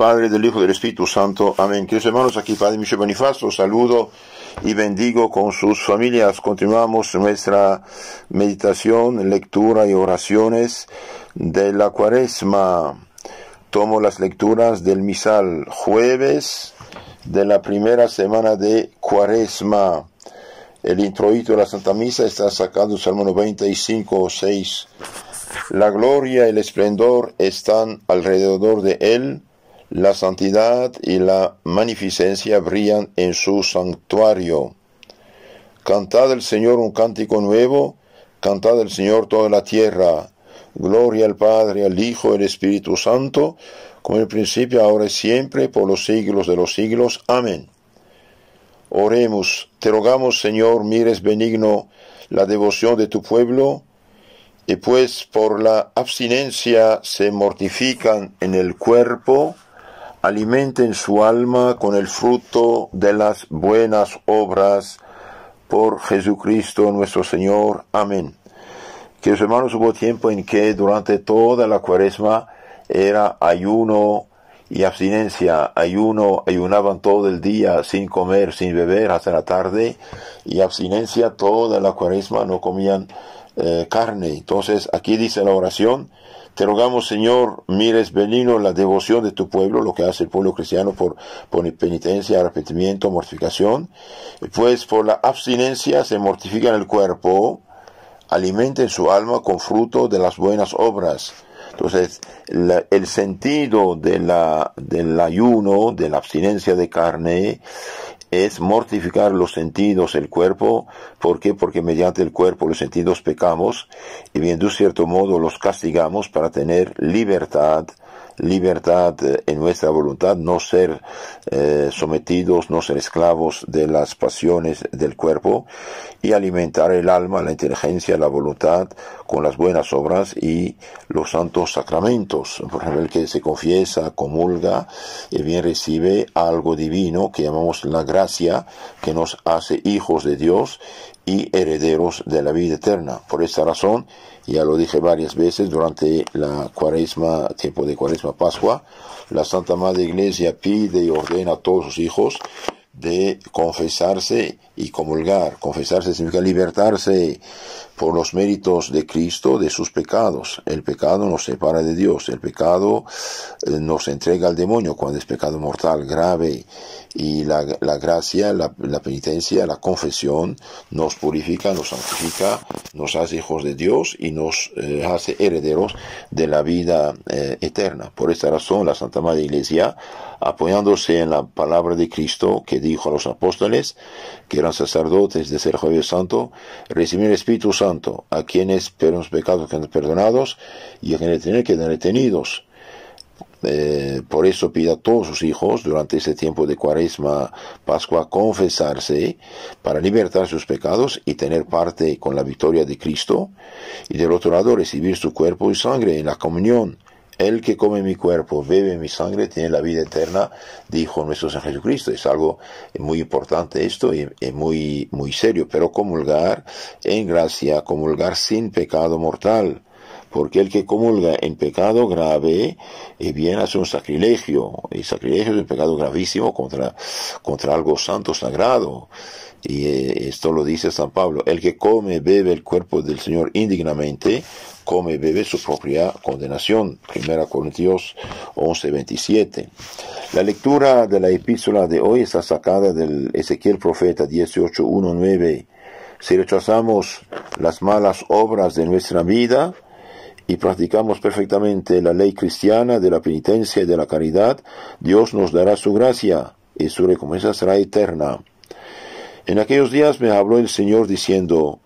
Padre, del Hijo y del Espíritu Santo. Amén. Queridos hermanos, aquí Padre Michel Bonifacio, saludo y bendigo con sus familias. Continuamos nuestra meditación, lectura y oraciones de la cuaresma. Tomo las lecturas del misal jueves de la primera semana de cuaresma. El introito de la Santa Misa está sacando Salmo 95, 6. La gloria y el esplendor están alrededor de él la santidad y la magnificencia brillan en su santuario. Cantad el Señor un cántico nuevo, cantad el Señor toda la tierra. Gloria al Padre, al Hijo, al Espíritu Santo, como en el principio, ahora y siempre, por los siglos de los siglos. Amén. Oremos, te rogamos, Señor, mires benigno la devoción de tu pueblo, y pues por la abstinencia se mortifican en el cuerpo, alimenten su alma con el fruto de las buenas obras por Jesucristo nuestro Señor. Amén. Que hermanos hubo tiempo en que durante toda la cuaresma era ayuno y abstinencia, ayuno, ayunaban todo el día sin comer, sin beber hasta la tarde, y abstinencia toda la cuaresma, no comían eh, carne. Entonces aquí dice la oración, te rogamos, Señor, mires benigno la devoción de tu pueblo, lo que hace el pueblo cristiano por, penitencia, arrepentimiento, mortificación, pues por la abstinencia se mortifica en el cuerpo, en su alma con fruto de las buenas obras. Entonces, el sentido de la, del ayuno, de la abstinencia de carne, es mortificar los sentidos, el cuerpo. ¿Por qué? Porque mediante el cuerpo los sentidos pecamos y bien de un cierto modo los castigamos para tener libertad libertad eh, en nuestra voluntad, no ser eh, sometidos, no ser esclavos de las pasiones del cuerpo y alimentar el alma, la inteligencia, la voluntad con las buenas obras y los santos sacramentos. Por ejemplo, el que se confiesa, comulga y bien recibe algo divino que llamamos la gracia que nos hace hijos de Dios y herederos de la vida eterna. Por esta razón, ya lo dije varias veces durante la cuaresma, tiempo de cuaresma Pascua, la Santa Madre Iglesia pide y ordena a todos sus hijos de confesarse y comulgar. Confesarse significa libertarse por los méritos de Cristo de sus pecados. El pecado nos separa de Dios, el pecado eh, nos entrega al demonio cuando es pecado mortal grave y la, la gracia, la, penitencia, la confesión nos purifica, nos santifica, nos hace hijos de Dios y nos eh, hace herederos de la vida eh, eterna. Por esta razón la Santa Madre Iglesia apoyándose en la palabra de Cristo que dijo a los apóstoles, que eran sacerdotes de ser jueves santo, recibir el Espíritu Santo, a quienes los pecados que han perdonados y a quienes tienen que detenidos. Eh, por eso pide a todos sus hijos durante este tiempo de cuaresma, Pascua, confesarse para libertar sus pecados y tener parte con la victoria de Cristo y del otro lado recibir su cuerpo y sangre en la comunión el que come mi cuerpo, bebe mi sangre, tiene la vida eterna, dijo nuestro Señor Jesucristo. Es algo muy importante esto y, muy, muy serio. Pero comulgar en gracia, comulgar sin pecado mortal porque el que comulga en pecado grave, eh, viene bien hace un sacrilegio, y sacrilegio es un pecado gravísimo contra, contra algo santo, sagrado. Y eh, esto lo dice San Pablo, el que come, bebe el cuerpo del Señor indignamente, come bebe su propia condenación. 1 Corintios 11:27. La lectura de la epístola de hoy está sacada del Ezequiel profeta 18.1.9. Si rechazamos las malas obras de nuestra vida, y practicamos perfectamente la ley cristiana de la penitencia y de la caridad, Dios nos dará su gracia y su recompensa será eterna. En aquellos días me habló el Señor diciendo,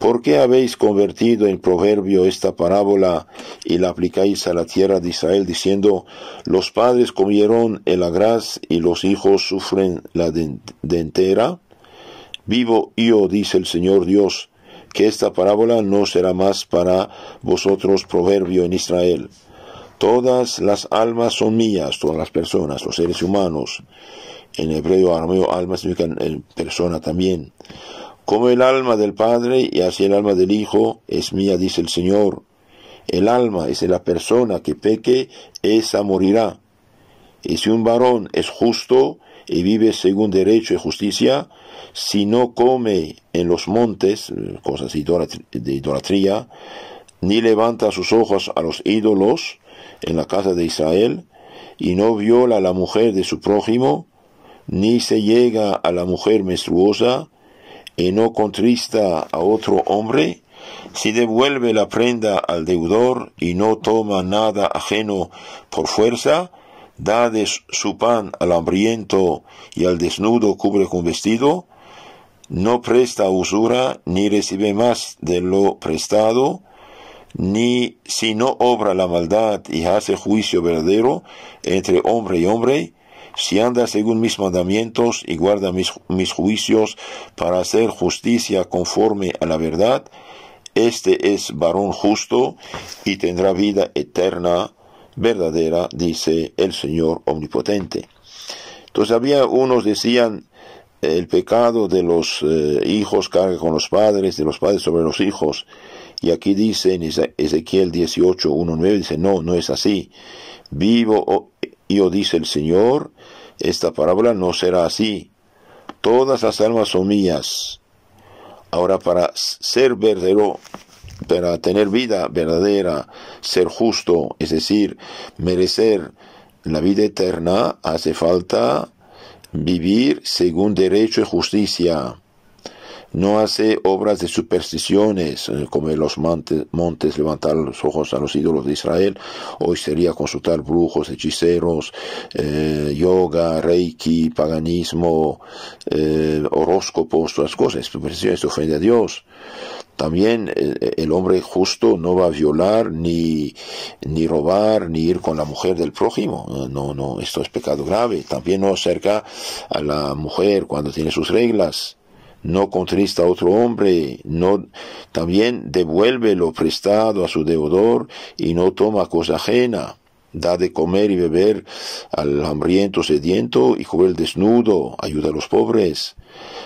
¿Por qué habéis convertido en proverbio esta parábola y la aplicáis a la tierra de Israel diciendo, los padres comieron el agraz y los hijos sufren la dentera? Vivo yo, oh, dice el Señor Dios, que esta parábola no será más para vosotros proverbio en Israel. Todas las almas son mías, todas las personas, los seres humanos. En hebreo, alma significa eh, persona también. Como el alma del Padre y así el alma del Hijo es mía, dice el Señor. El alma es de la persona que peque, esa morirá. Y si un varón es justo y vive según derecho y justicia, si no come en los montes, cosas de idolatría, ni levanta sus ojos a los ídolos en la casa de Israel, y no viola a la mujer de su prójimo, ni se llega a la mujer menstruosa, no contrista a otro hombre, si devuelve la prenda al deudor y no toma nada ajeno por fuerza, da su pan al hambriento y al desnudo cubre con vestido, no presta usura ni recibe más de lo prestado, ni si no obra la maldad y hace juicio verdadero entre hombre y hombre, si anda según mis mandamientos y guarda mis, mis juicios para hacer justicia conforme a la verdad, este es varón justo y tendrá vida eterna, verdadera, dice el Señor Omnipotente. Entonces había unos decían, el pecado de los eh, hijos carga con los padres, de los padres sobre los hijos. Y aquí dice en Ezequiel 18, 1, 9, dice, no, no es así. Vivo, oh, yo oh, dice el Señor, esta parábola no será así. Todas las almas son mías. Ahora, para ser verdadero, para tener vida verdadera, ser justo, es decir, merecer la vida eterna, hace falta vivir según derecho y justicia. No hace obras de supersticiones, eh, como los montes, levantar los ojos a los ídolos de Israel. Hoy sería consultar brujos, hechiceros, eh, yoga, reiki, paganismo, eh, horóscopos, todas las cosas. Supersticiones ofende a Dios. También el hombre justo no va a violar, ni, ni robar, ni ir con la mujer del prójimo. No, no, esto es pecado grave. También no acerca a la mujer cuando tiene sus reglas no contrista a otro hombre, no también devuelve lo prestado a su deudor y no toma cosa ajena. Da de comer y beber al hambriento sediento y cubre el desnudo, ayuda a los pobres.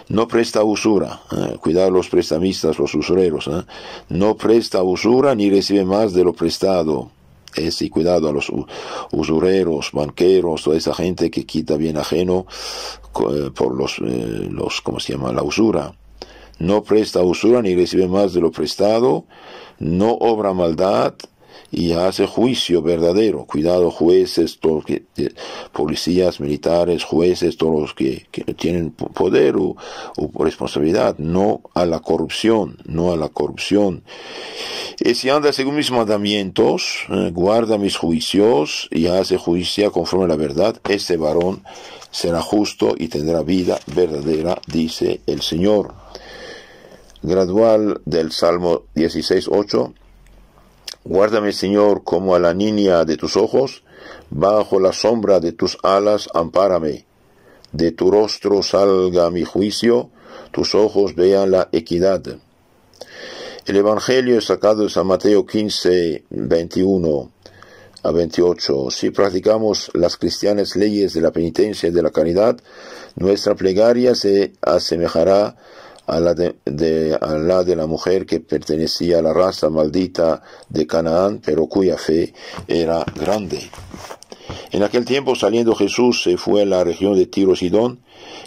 No presta usura, eh, Cuidar cuidado los prestamistas, los usureros, eh. no presta usura ni recibe más de lo prestado es y cuidado a los usureros, banqueros, toda esa gente que quita bien ajeno eh, por los, eh, los se llama? La usura. No presta usura ni recibe más de lo prestado, no obra maldad y hace juicio verdadero. Cuidado jueces, eh, policías, militares, jueces, todos los que, tienen poder o responsabilidad, no a la corrupción, no a la corrupción y si anda según mis mandamientos, eh, guarda mis juicios y hace justicia conforme a la verdad, este varón será justo y tendrá vida verdadera, dice el Señor. Gradual del Salmo 16, 8. Guárdame, Señor, como a la niña de tus ojos, bajo la sombra de tus alas, ampárame. De tu rostro salga mi juicio, tus ojos vean la equidad. El Evangelio sacado de San Mateo 15, 21 a 28. Si practicamos las cristianas leyes de la penitencia y de la caridad, nuestra plegaria se asemejará a la de, a la de, la mujer que pertenecía a la raza maldita de Canaán, pero cuya fe era grande. En aquel tiempo saliendo Jesús se fue a la región de Tiro Sidón,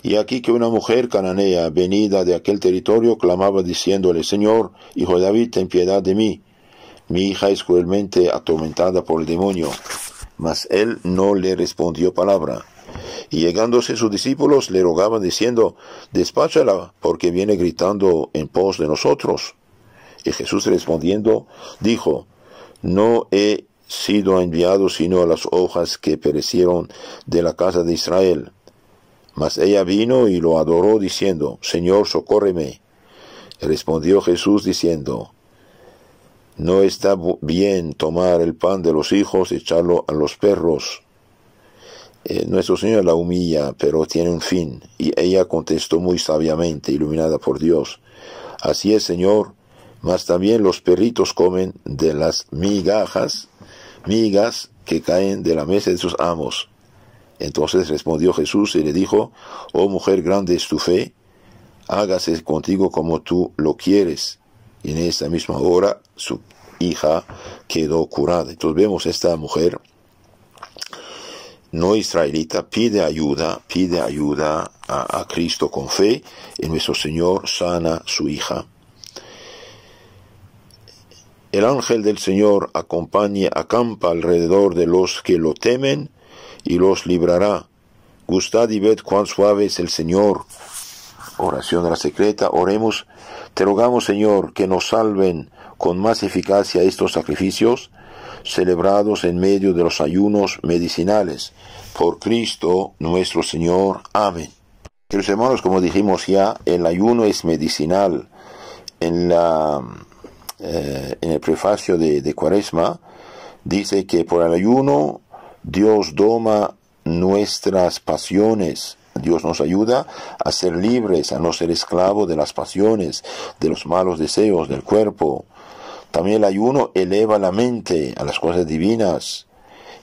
y aquí que una mujer cananea venida de aquel territorio clamaba diciéndole, Señor, hijo de David, ten piedad de mí. Mi hija es cruelmente atormentada por el demonio. Mas él no le respondió palabra. Y llegándose sus discípulos le rogaban diciendo, despáchala, porque viene gritando en pos de nosotros. Y Jesús respondiendo, dijo, no he sido enviado sino a las hojas que perecieron de la casa de Israel. Mas ella vino y lo adoró diciendo, Señor, socórreme. Respondió Jesús diciendo, No está bien tomar el pan de los hijos y echarlo a los perros. Eh, nuestro Señor la humilla, pero tiene un fin. Y ella contestó muy sabiamente, iluminada por Dios. Así es, Señor, mas también los perritos comen de las migajas Amigas que caen de la mesa de sus amos. Entonces respondió Jesús y le dijo, Oh mujer grande es tu fe, hágase contigo como tú lo quieres. Y en esa misma hora su hija quedó curada. Entonces vemos esta mujer no israelita pide ayuda, pide ayuda a, a Cristo con fe y nuestro Señor sana su hija. El ángel del Señor acompaña, acampa alrededor de los que lo temen y los librará. Gustad y ved cuán suave es el Señor. Oración de la secreta, oremos. Te rogamos, Señor, que nos salven con más eficacia estos sacrificios celebrados en medio de los ayunos medicinales. Por Cristo nuestro Señor. Amén. Queridos hermanos, como dijimos ya, el ayuno es medicinal. En la eh, en el prefacio de, de, Cuaresma, dice que por el ayuno Dios doma nuestras pasiones. Dios nos ayuda a ser libres, a no ser esclavos de las pasiones, de los malos deseos del cuerpo. También el ayuno eleva la mente a las cosas divinas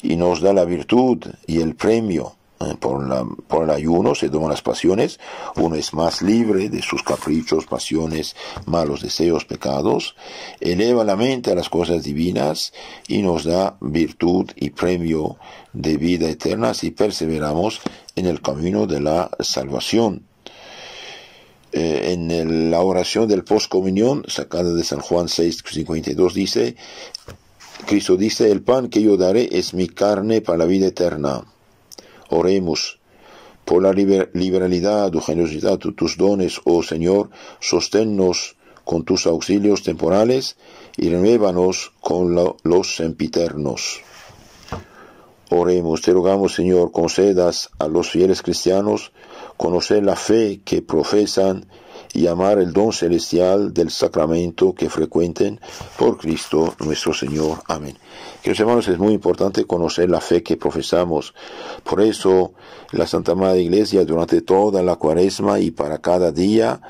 y nos da la virtud y el premio. Eh, por, la, por, el ayuno se toman las pasiones, uno es más libre de sus caprichos, pasiones, malos deseos, pecados, eleva la mente a las cosas divinas y nos da virtud y premio de vida eterna si perseveramos en el camino de la salvación. Eh, en la oración del postcomunión, sacada de San Juan 6, dice, Cristo dice, el pan que yo daré es mi carne para la vida eterna Oremos. Por la liberalidad tu generosidad tus dones, oh Señor, sosténnos con tus auxilios temporales y renuévanos con los sempiternos. Oremos, te rogamos, Señor, concedas a los fieles cristianos conocer la fe que profesan y amar el don celestial del sacramento que frecuenten por Cristo nuestro Señor. Amén. Queridos hermanos, es muy importante conocer la fe que profesamos. Por eso, la Santa Madre Iglesia durante toda la cuaresma y para cada día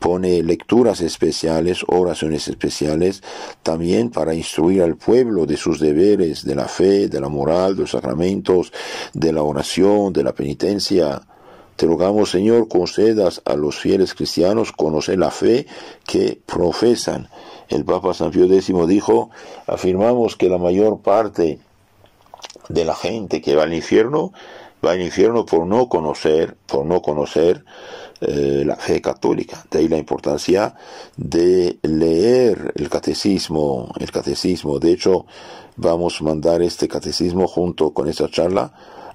pone lecturas especiales, oraciones especiales, también para instruir al pueblo de sus deberes, de la fe, de la moral, de los sacramentos, de la oración, de la penitencia, rogamos, Señor, concedas a los fieles cristianos conocer la fe que profesan. El Papa San Pío X dijo, afirmamos que la mayor parte de la gente que va al infierno va al infierno por no conocer, por no conocer eh, la fe católica. De ahí la importancia de leer el catecismo, el catecismo. De hecho, vamos a mandar este catecismo junto con esta charla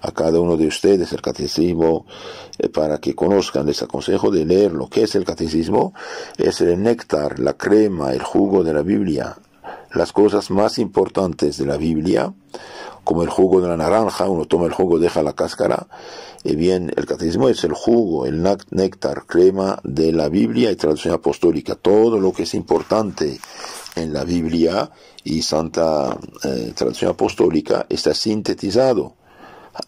a cada uno de ustedes el catecismo eh, para que conozcan. Les aconsejo de leer lo que es el catecismo. Es el néctar, la crema, el jugo de la Biblia. Las cosas más importantes de la Biblia, como el jugo de la naranja, uno toma el jugo, deja la cáscara. Eh, bien, el catecismo es el jugo, el néctar, crema de la Biblia y traducción apostólica. Todo lo que es importante en la Biblia y Santa eh, Traducción Apostólica está sintetizado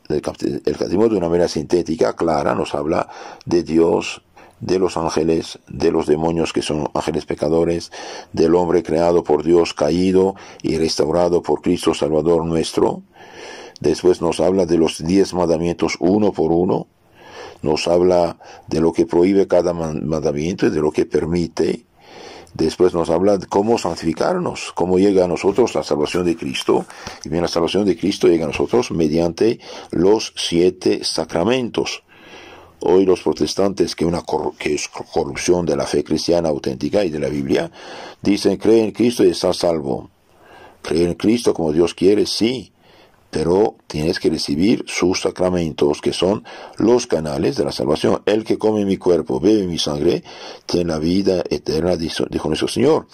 el capítulo de una manera sintética, clara, nos habla de Dios, de los ángeles, de los demonios que son ángeles pecadores, del hombre creado por Dios, caído y restaurado por Cristo Salvador nuestro. Después nos habla de los diez mandamientos uno por uno. Nos habla de lo que prohíbe cada mandamiento y de lo que permite. Después nos habla de cómo santificarnos, cómo llega a nosotros la salvación de Cristo. Y bien, la salvación de Cristo llega a nosotros mediante los siete sacramentos. Hoy los protestantes, que, una es corrupción de la fe cristiana auténtica y de la Biblia, dicen, cree en Cristo y estás salvo. Cree en Cristo como Dios quiere, sí, pero tienes que recibir sus sacramentos, que son los canales de la salvación. El que come mi cuerpo, bebe mi sangre, tiene la vida eterna, dijo, nuestro Señor.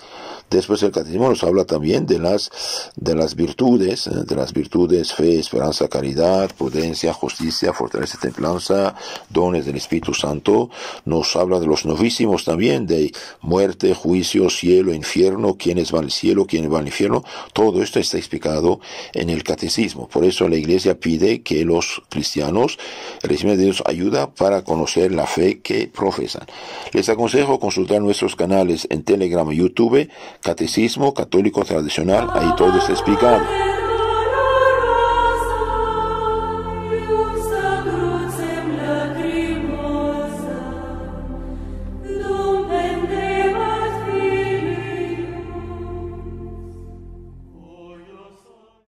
Después el catecismo nos habla también de las, de las virtudes, eh, de las virtudes fe, esperanza, caridad, prudencia, justicia, fortaleza, templanza, dones del Espíritu Santo. Nos habla de los novísimos también, de muerte, juicio, cielo, infierno, quiénes van al cielo, quiénes van al infierno. Todo esto está explicado en el catecismo. Por eso la iglesia pide que los cristianos reciban de Dios ayuda para conocer la fe que profesan. Les aconsejo consultar nuestros canales en Telegram, YouTube, Catecismo Católico Tradicional, ahí todo está explicado.